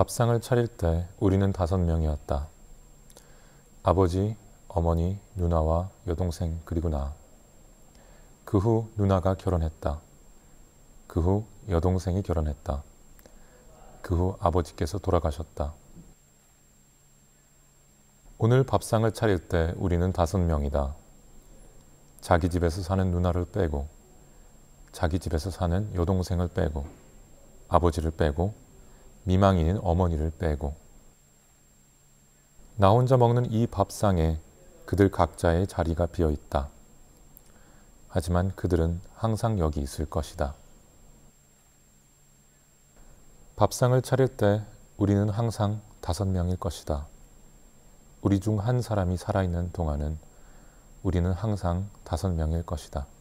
밥상을 차릴 때 우리는 다섯 명이었다. 아버지, 어머니, 누나와 여동생 그리고 나. 그 후 누나가 결혼했다. 그 후 여동생이 결혼했다. 그 후 아버지께서 돌아가셨다. 오늘 밥상을 차릴 때 우리는 다섯 명이다. 자기 집에서 사는 누나를 빼고, 자기 집에서 사는 여동생을 빼고, 아버지를 빼고, 미망인인 어머니를 빼고 나 혼자 먹는 이 밥상에 그들 각자의 자리가 비어 있다. 하지만 그들은 항상 여기 있을 것이다. 밥상을 차릴 때 우리는 항상 다섯 명일 것이다. 우리 중 한 사람이 살아있는 동안은 우리는 항상 다섯 명일 것이다.